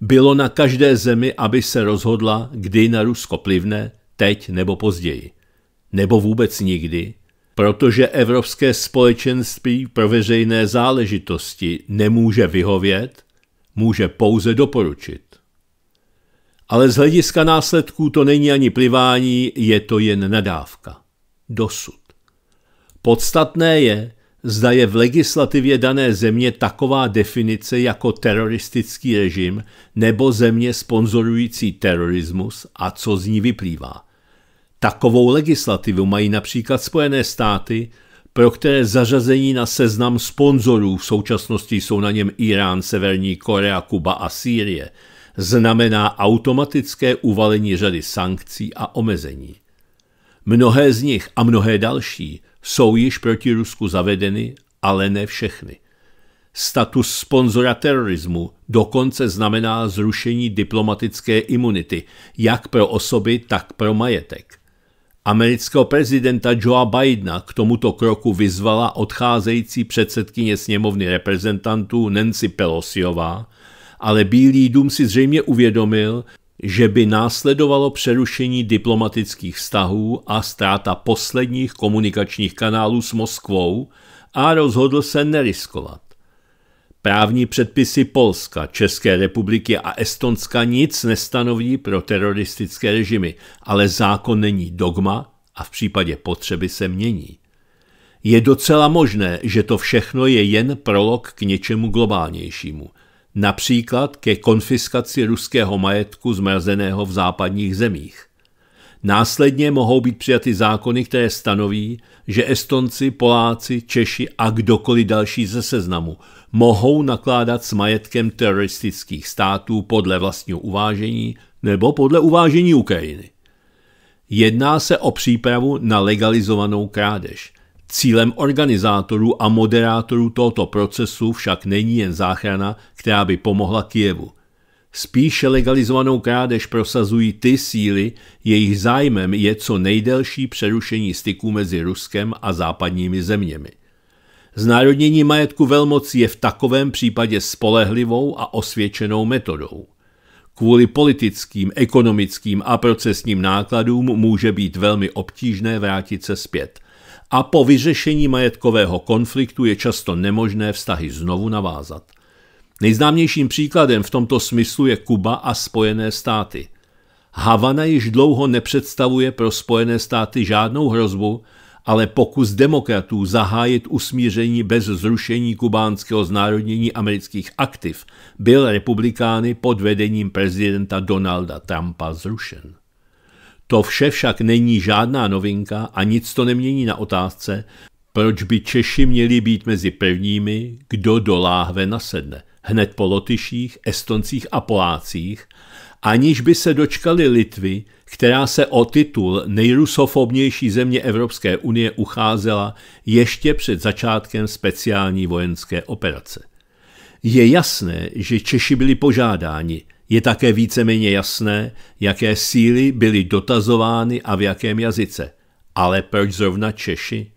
Bylo na každé zemi, aby se rozhodla, kdy na Rusko plivne, teď nebo později. Nebo vůbec nikdy, protože Evropské společenství pro veřejné záležitosti nemůže vyhovět, může pouze doporučit. Ale z hlediska následků to není ani plivání, je to jen nadávka. Dosud. Podstatné je, zda je v legislativě dané země taková definice jako teroristický režim nebo země sponzorující terorismus a co z ní vyplývá. Takovou legislativu mají například Spojené státy, pro které zařazení na seznam sponzorů v současnosti jsou na něm Irán, Severní Korea, Kuba a Sýrie, znamená automatické uvalení řady sankcí a omezení. Mnohé z nich a mnohé další jsou již proti Rusku zavedeny, ale ne všechny. Status sponzora terorismu dokonce znamená zrušení diplomatické imunity, jak pro osoby, tak pro majetek. Amerického prezidenta Joea Bidena k tomuto kroku vyzvala odcházející předsedkyně sněmovny reprezentantů Nancy Pelosiová, ale Bílý dům si zřejmě uvědomil, že by následovalo přerušení diplomatických vztahů a ztráta posledních komunikačních kanálů s Moskvou a rozhodl se neriskovat. Právní předpisy Polska, České republiky a Estonska nic nestanoví pro teroristické režimy, ale zákon není dogma a v případě potřeby se mění. Je docela možné, že to všechno je jen prolog k něčemu globálnějšímu, například ke konfiskaci ruského majetku zmrazeného v západních zemích. Následně mohou být přijaty zákony, které stanoví, že Estonci, Poláci, Češi a kdokoliv další ze seznamu mohou nakládat s majetkem teroristických států podle vlastního uvážení nebo podle uvážení Ukrajiny. Jedná se o přípravu na legalizovanou krádež. Cílem organizátorů a moderátorů tohoto procesu však není jen záchrana, která by pomohla Kijevu. Spíše legalizovanou krádež prosazují ty síly, jejich zájmem je co nejdelší přerušení styků mezi Ruskem a západními zeměmi. Znárodnění majetku velmocí je v takovém případě spolehlivou a osvědčenou metodou. Kvůli politickým, ekonomickým a procesním nákladům může být velmi obtížné vrátit se zpět. A po vyřešení majetkového konfliktu je často nemožné vztahy znovu navázat. Nejznámějším příkladem v tomto smyslu je Kuba a Spojené státy. Havana již dlouho nepředstavuje pro Spojené státy žádnou hrozbu, ale pokus demokratů zahájit usmíření bez zrušení kubánského znárodnění amerických aktiv byl republikány pod vedením prezidenta Donalda Trumpa zrušen. To vše však není žádná novinka a nic to nemění na otázce, proč by Češi měli být mezi prvními, kdo do láhve nasedne? Hned po Lotyších, Estoncích a Polácích, aniž by se dočkali Litvy, která se o titul nejrusofobnější země Evropské unie ucházela ještě před začátkem speciální vojenské operace. Je jasné, že Češi byli požádáni, je také víceméně jasné, jaké síly byly dotazovány a v jakém jazyce. Ale proč zrovna Češi?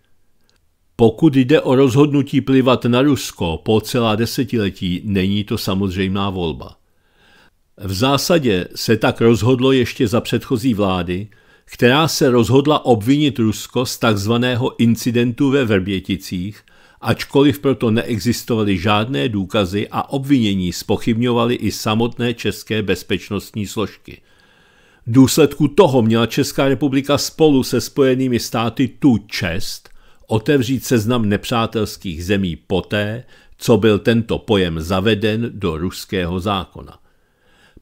Pokud jde o rozhodnutí plivat na Rusko po celá desetiletí, není to samozřejmá volba. V zásadě se tak rozhodlo ještě za předchozí vlády, která se rozhodla obvinit Rusko z takzvaného incidentu ve Vrběticích, ačkoliv proto neexistovaly žádné důkazy a obvinění spochybňovaly i samotné české bezpečnostní složky. V důsledku toho měla Česká republika spolu se Spojenými státy tu čest, otevřít seznam nepřátelských zemí poté, co byl tento pojem zaveden do ruského zákona.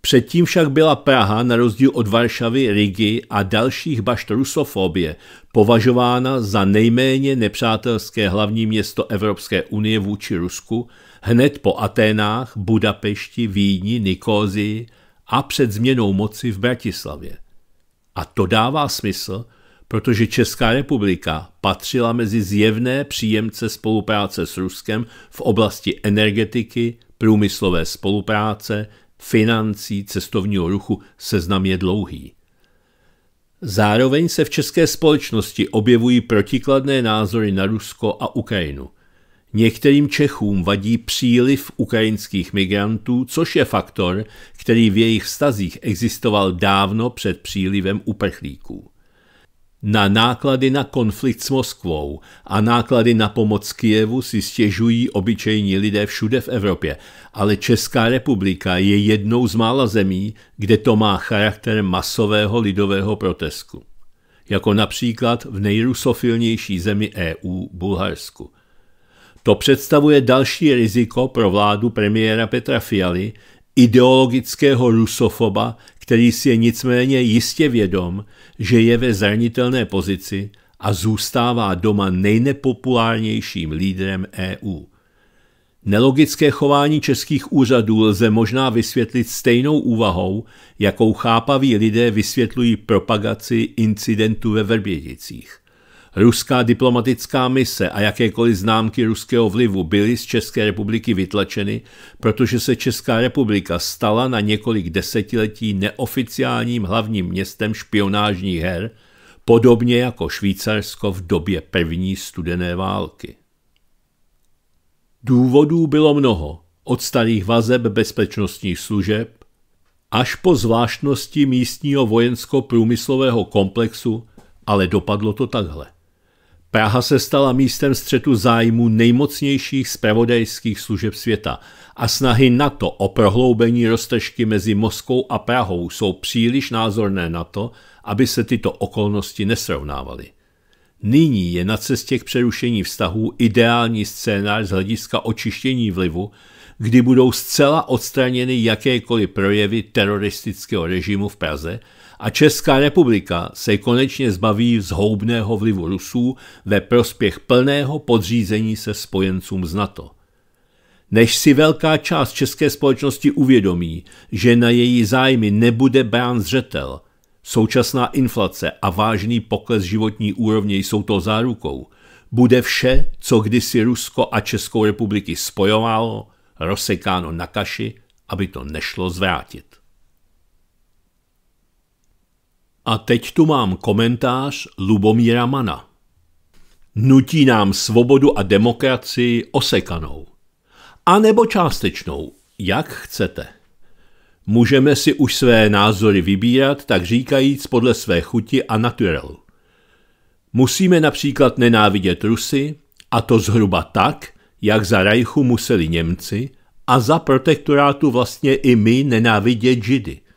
Předtím však byla Praha na rozdíl od Varšavy, Rigi a dalších bašt rusofobie považována za nejméně nepřátelské hlavní město Evropské unie vůči Rusku hned po Aténách, Budapešti, Vídni, Nikózii a před změnou moci v Bratislavě. A to dává smysl, protože Česká republika patřila mezi zjevné příjemce spolupráce s Ruskem v oblasti energetiky, průmyslové spolupráce, financí, cestovního ruchu, seznam je dlouhý. Zároveň se v české společnosti objevují protikladné názory na Rusko a Ukrajinu. Některým Čechům vadí příliv ukrajinských migrantů, což je faktor, který v jejich vztazích existoval dávno před přílivem uprchlíků. Na náklady na konflikt s Moskvou a náklady na pomoc Kijevu si stěžují obyčejní lidé všude v Evropě, ale Česká republika je jednou z mála zemí, kde to má charakter masového lidového protestu. Jako například v nejrusofilnější zemi EU, Bulharsku. To představuje další riziko pro vládu premiéra Petra Fialy, ideologického rusofoba, který si je nicméně jistě vědom, že je ve zranitelné pozici a zůstává doma nejnepopulárnějším lídrem EU. Nelogické chování českých úřadů lze možná vysvětlit stejnou úvahou, jakou chápaví lidé vysvětlují propagaci incidentu ve Vrběticích – Ruská diplomatická mise a jakékoliv známky ruského vlivu byly z České republiky vytlačeny, protože se Česká republika stala na několik desetiletí neoficiálním hlavním městem špionážních her, podobně jako Švýcarsko v době první studené války. Důvodů bylo mnoho, od starých vazeb bezpečnostních služeb až po zvláštnosti místního vojensko-průmyslového komplexu, ale dopadlo to takhle. Praha se stala místem střetu zájmu nejmocnějších spravodajských služeb světa a snahy NATO o prohloubení roztržky mezi Moskou a Prahou jsou příliš názorné na to, aby se tyto okolnosti nesrovnávaly. Nyní je na cestě k přerušení vztahů ideální scénář z hlediska očištění vlivu, kdy budou zcela odstraněny jakékoliv projevy teroristického režimu v Praze – a Česká republika se konečně zbaví zhoubného vlivu Rusů ve prospěch plného podřízení se spojencům z NATO. Než si velká část české společnosti uvědomí, že na její zájmy nebude brán zřetel, současná inflace a vážný pokles životní úrovně jsou to zárukou, bude vše, co kdysi Rusko a Českou republiky spojovalo, rozsekáno na kaši, aby to nešlo zvrátit. A teď tu mám komentář Lubomíra Mana. Nutí nám svobodu a demokracii osekanou. A nebo částečnou, jak chcete. Můžeme si už své názory vybírat, tak říkajíc podle své chuti a naturelu. Musíme například nenávidět Rusy, a to zhruba tak, jak za Rajchu museli Němci a za protektorátu vlastně i my nenávidět Židy –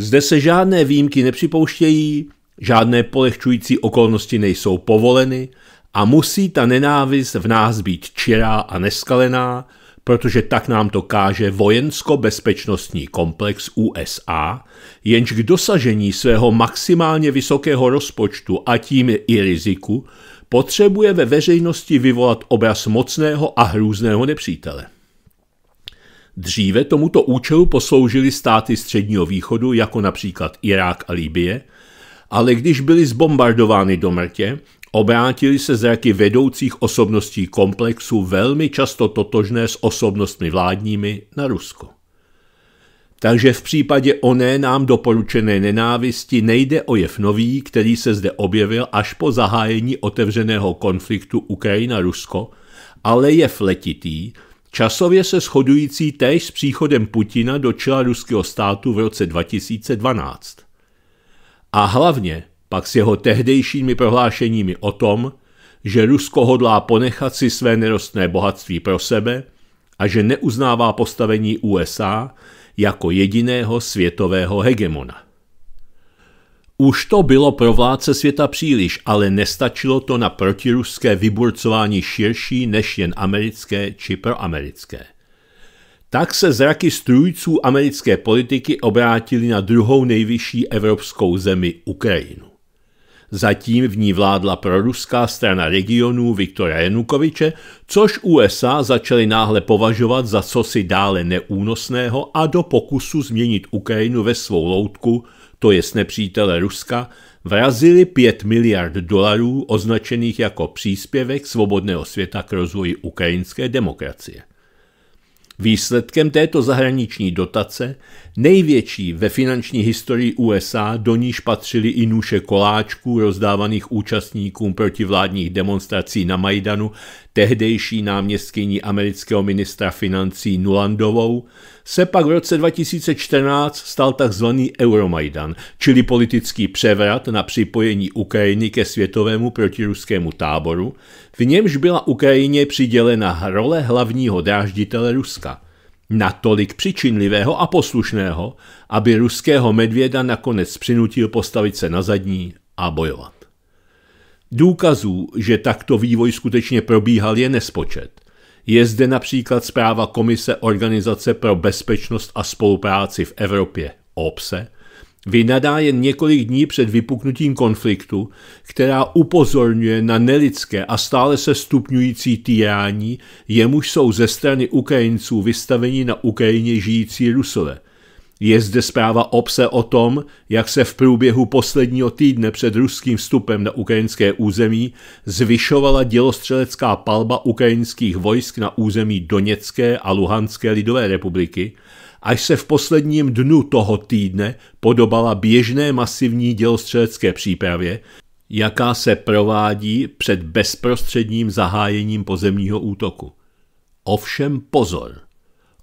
zde se žádné výjimky nepřipouštějí, žádné polehčující okolnosti nejsou povoleny a musí ta nenávist v nás být čirá a neskalená, protože tak nám to káže vojensko-bezpečnostní komplex USA, jenž k dosažení svého maximálně vysokého rozpočtu a tím i riziku potřebuje ve veřejnosti vyvolat obraz mocného a hrůzného nepřítele. Dříve tomuto účelu posloužily státy Středního východu, jako například Irák a Libie, ale když byly zbombardovány do mrtě, obrátili se zraky vedoucích osobností komplexu velmi často totožné s osobnostmi vládními na Rusko. Takže v případě oné nám doporučené nenávisti nejde o jev nový, který se zde objevil až po zahájení otevřeného konfliktu Ukrajina-Rusko, ale jev letitý, časově se shodující též s příchodem Putina do čela ruského státu v roce 2012. A hlavně pak s jeho tehdejšími prohlášeními o tom, že Rusko hodlá ponechat si své nerostné bohatství pro sebe a že neuznává postavení USA jako jediného světového hegemona. Už to bylo pro vládce světa příliš, ale nestačilo to na protiruské vyburcování širší než jen americké či proamerické. Tak se zraky strůjců americké politiky obrátili na druhou nejvyšší evropskou zemi Ukrajinu. Zatím v ní vládla proruská strana regionů Viktora Janukoviče, což USA začaly náhle považovat za cosi dále neúnosného a do pokusu změnit Ukrajinu ve svou loutku – to jest nepřítele Ruska, vrazili 5 miliard dolarů označených jako příspěvek svobodného světa k rozvoji ukrajinské demokracie. Výsledkem této zahraniční dotace, největší ve finanční historii USA, do níž patřili i nůše koláčků rozdávaných účastníkům protivládních demonstrací na Majdanu tehdejší náměstkyní amerického ministra financí Nulandovou, se pak v roce 2014 stal tzv. Euromaidan, čili politický převrat na připojení Ukrajiny ke světovému protiruskému táboru, v němž byla Ukrajině přidělena role hlavního drážditele Ruska. Natolik přičinlivého a poslušného, aby ruského medvěda nakonec přinutil postavit se na zadní a bojovat. Důkazů, že takto vývoj skutečně probíhal, je nespočet. Je zde například zpráva Komise Organizace pro bezpečnost a spolupráci v Evropě OPSE, vynadá jen několik dní před vypuknutím konfliktu, která upozorňuje na nelidské a stále se stupňující týrání, jemuž jsou ze strany Ukrajinců vystaveni na Ukrajině žijící Rusové, je zde zpráva obse o tom, jak se v průběhu posledního týdne před ruským vstupem na ukrajinské území zvyšovala dělostřelecká palba ukrajinských vojsk na území Doněcké a Luhanské lidové republiky, až se v posledním dnu toho týdne podobala běžné masivní dělostřelecké přípravě, jaká se provádí před bezprostředním zahájením pozemního útoku. Ovšem pozor!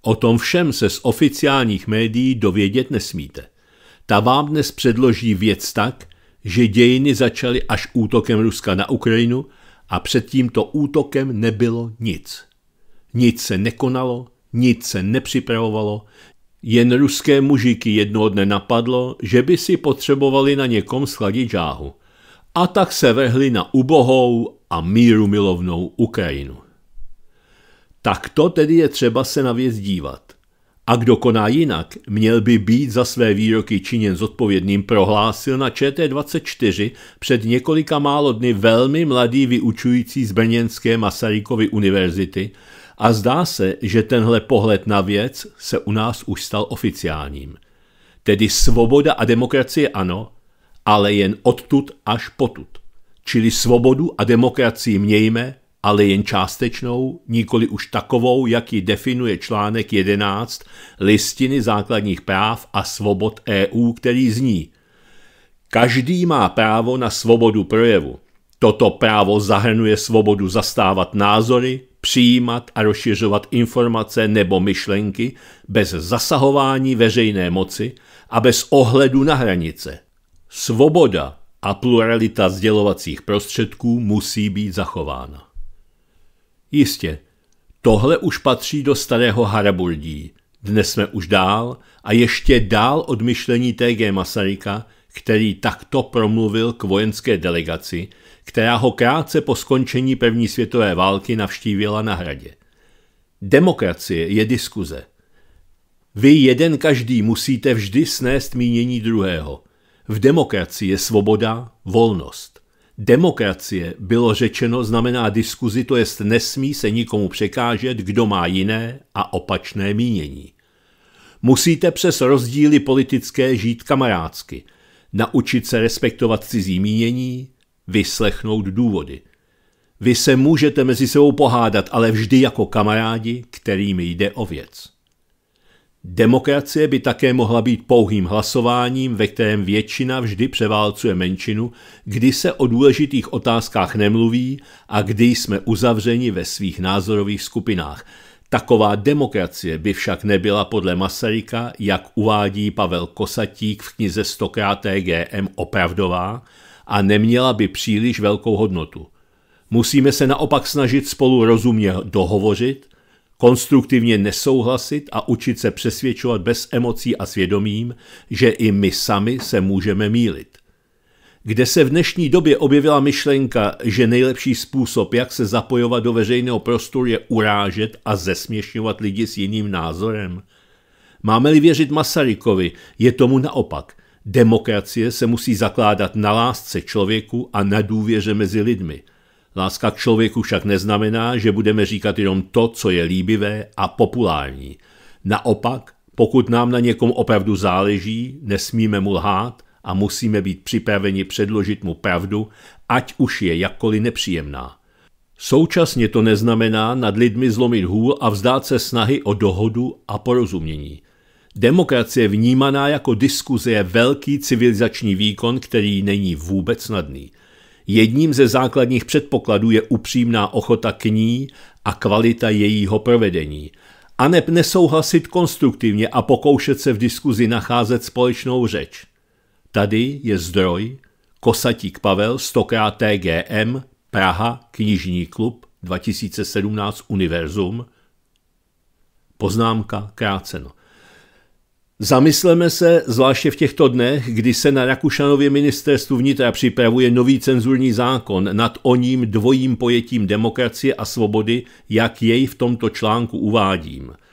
O tom všem se z oficiálních médií dovědět nesmíte. Ta vám dnes předloží věc tak, že dějiny začaly až útokem Ruska na Ukrajinu a před tímto útokem nebylo nic. Nic se nekonalo, nic se nepřipravovalo, jen ruské mužiky jednoho dne napadlo, že by si potřebovali na někom schladit žáhu. A tak se vehli na ubohou a míru milovnou Ukrajinu. Tak to tedy je třeba se na věc dívat. A kdo koná jinak, měl by být za své výroky činěn zodpovědným, prohlásil na ČT24 před několika málo dny velmi mladý vyučující z Brněnské Masarykovy univerzity a zdá se, že tenhle pohled na věc se u nás už stal oficiálním. Tedy svoboda a demokracie ano, ale jen odtud až potud. Čili svobodu a demokracii mějme, ale jen částečnou, nikoli už takovou, jak ji definuje článek 11 Listiny základních práv a svobod EU, který zní Každý má právo na svobodu projevu. Toto právo zahrnuje svobodu zastávat názory, přijímat a rozšiřovat informace nebo myšlenky bez zasahování veřejné moci a bez ohledu na hranice. Svoboda a pluralita sdělovacích prostředků musí být zachována. Jistě, tohle už patří do starého haraburdí. Dnes jsme už dál a ještě dál od myšlení T.G. Masaryka, který takto promluvil k vojenské delegaci, která ho krátce po skončení první světové války navštívila na hradě. Demokracie je diskuze. Vy jeden každý musíte vždy snést mínění druhého. V demokracii je svoboda, volnost. Demokracie, bylo řečeno, znamená diskuzi, to jest nesmí se nikomu překážet, kdo má jiné a opačné mínění. Musíte přes rozdíly politické žít kamarádsky, naučit se respektovat cizí mínění, vyslechnout důvody. Vy se můžete mezi sebou pohádat, ale vždy jako kamarádi, kterým jde o věc. Demokracie by také mohla být pouhým hlasováním, ve kterém většina vždy převálcuje menšinu, kdy se o důležitých otázkách nemluví a kdy jsme uzavřeni ve svých názorových skupinách. Taková demokracie by však nebyla podle Masaryka, jak uvádí Pavel Kosatík v knize 100 TGM opravdová a neměla by příliš velkou hodnotu. Musíme se naopak snažit spolu rozumně dohovořit – konstruktivně nesouhlasit a učit se přesvědčovat bez emocí a svědomím, že i my sami se můžeme mílit. Kde se v dnešní době objevila myšlenka, že nejlepší způsob, jak se zapojovat do veřejného prostoru, je urážet a zesměšňovat lidi s jiným názorem? Máme-li věřit Masarykovi, je tomu naopak. Demokracie se musí zakládat na lásce člověku a na důvěře mezi lidmi – Láska k člověku však neznamená, že budeme říkat jenom to, co je líbivé a populární. Naopak, pokud nám na někom opravdu záleží, nesmíme mu lhát a musíme být připraveni předložit mu pravdu, ať už je jakkoliv nepříjemná. Současně to neznamená nad lidmi zlomit hůl a vzdát se snahy o dohodu a porozumění. Demokracie vnímaná jako diskuze je velký civilizační výkon, který není vůbec snadný – Jedním ze základních předpokladů je upřímná ochota k ní a kvalita jejího provedení. A neb nesouhlasit konstruktivně a pokoušet se v diskuzi nacházet společnou řeč. Tady je zdroj Kosatík Pavel, 100 TGM, Praha, knižní klub, 2017 Univerzum. Poznámka kráceno. Zamysleme se, zvláště v těchto dnech, kdy se na Rakušanově ministerstvu vnitra připravuje nový cenzurní zákon nad oním dvojím pojetím demokracie a svobody, jak jej v tomto článku uvádím –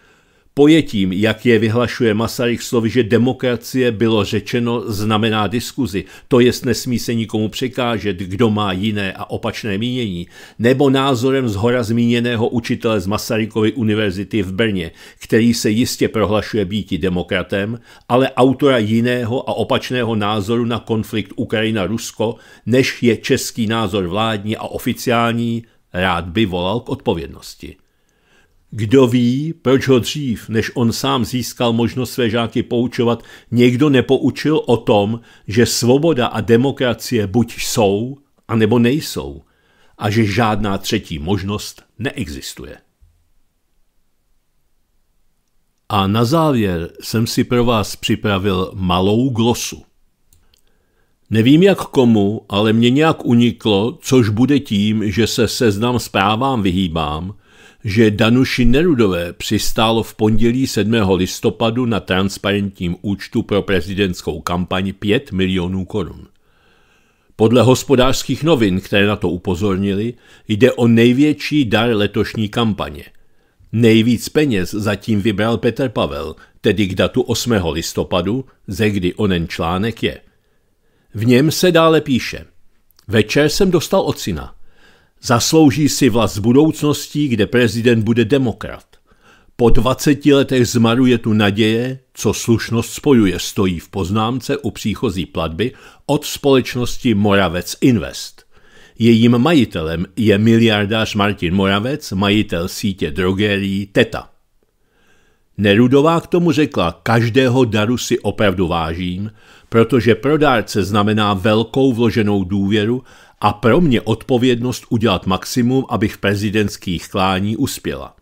Pojetím, jak je vyhlašuje Masaryk slovy, že demokracie bylo řečeno, znamená diskuzi, to jest nesmí se nikomu překážet, kdo má jiné a opačné mínění, nebo názorem zhora zmíněného učitele z Masarykovy univerzity v Brně, který se jistě prohlašuje býti demokratem, ale autora jiného a opačného názoru na konflikt Ukrajina-Rusko, než je český názor vládní a oficiální, rád by volal k odpovědnosti. Kdo ví, proč ho dřív, než on sám získal možnost své žáky poučovat, někdo nepoučil o tom, že svoboda a demokracie buď jsou, anebo nejsou a že žádná třetí možnost neexistuje. A na závěr jsem si pro vás připravil malou glosu. Nevím jak komu, ale mě nějak uniklo, což bude tím, že se seznam zprávám vyhýbám – že Danuši Nerudové přistálo v pondělí 7. listopadu na transparentním účtu pro prezidentskou kampaň 5 milionů korun. Podle hospodářských novin, které na to upozornili, jde o největší dar letošní kampaně. Nejvíc peněz zatím vybral Petr Pavel, tedy k datu 8. listopadu, ze kdy onen článek je. V něm se dále píše. Večer jsem dostal od syna. Zaslouží si vlast budoucností, kde prezident bude demokrat. Po 20 letech zmaruje tu naděje, co slušnost spojuje, stojí v poznámce u příchozí platby od společnosti Moravec Invest. Jejím majitelem je miliardář Martin Moravec, majitel sítě drogerii Teta. Nerudová k tomu řekla, každého daru si opravdu vážím, protože pro dárce znamená velkou vloženou důvěru a pro mě odpovědnost udělat maximum, abych prezidentských klání uspěla.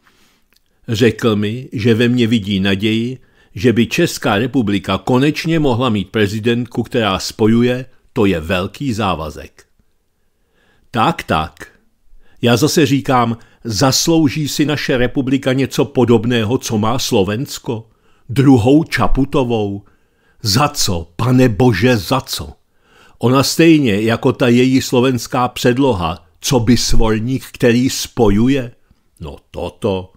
Řekl mi, že ve mně vidí naději, že by Česká republika konečně mohla mít prezidentku, která spojuje, to je velký závazek. Tak, tak. Já zase říkám, zaslouží si naše republika něco podobného, co má Slovensko? Druhou Čaputovou? Za co, pane bože, za co? Ona stejně jako ta její slovenská předloha, co by svolník, který spojuje? No toto.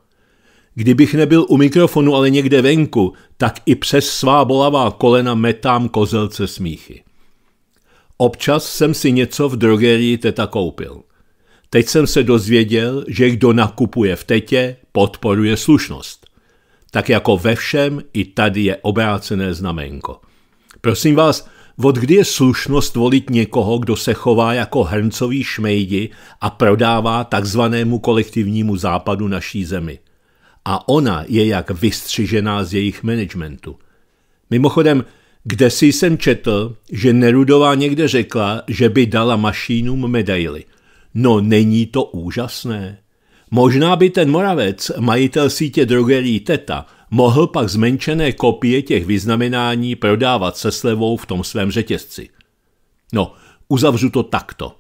Kdybych nebyl u mikrofonu, ale někde venku, tak i přes svá bolavá kolena metám kozelce smíchy. Občas jsem si něco v drogerii teta koupil. Teď jsem se dozvěděl, že kdo nakupuje v tetě, podporuje slušnost. Tak jako ve všem, i tady je obrácené znamenko. Prosím vás, od kdy je slušnost volit někoho, kdo se chová jako hrncový šmejdi a prodává takzvanému kolektivnímu západu naší zemi? A ona je jak vystřižená z jejich managementu. Mimochodem, kde si jsem četl, že Nerudová někde řekla, že by dala mašínům medaily. No není to úžasné? Možná by ten Moravec, majitel sítě drogerí Teta, mohl pak zmenšené kopie těch vyznamenání prodávat se slevou v tom svém řetězci. No, uzavřu to takto.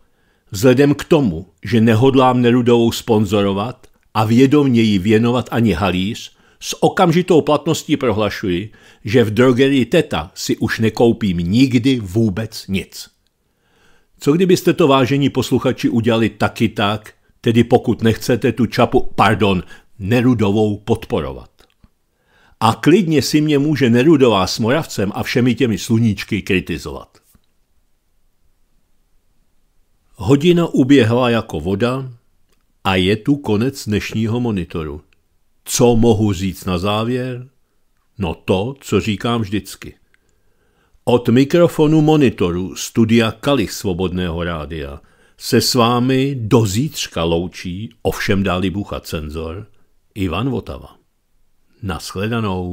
Vzhledem k tomu, že nehodlám Nerudovou sponzorovat a vědomně ji věnovat ani halíř, s okamžitou platností prohlašuji, že v drogerii Teta si už nekoupím nikdy vůbec nic. Co kdybyste to vážení posluchači udělali taky tak, tedy pokud nechcete tu čapu, pardon, Nerudovou podporovat? a klidně si mě může Nerudová s Moravcem a všemi těmi sluníčky kritizovat. Hodina uběhla jako voda a je tu konec dnešního monitoru. Co mohu říct na závěr? No to, co říkám vždycky. Od mikrofonu monitoru studia Kalich Svobodného rádia se s vámi do zítřka loučí, ovšem dáli bucha cenzor, Ivan Votava. Naschledanou.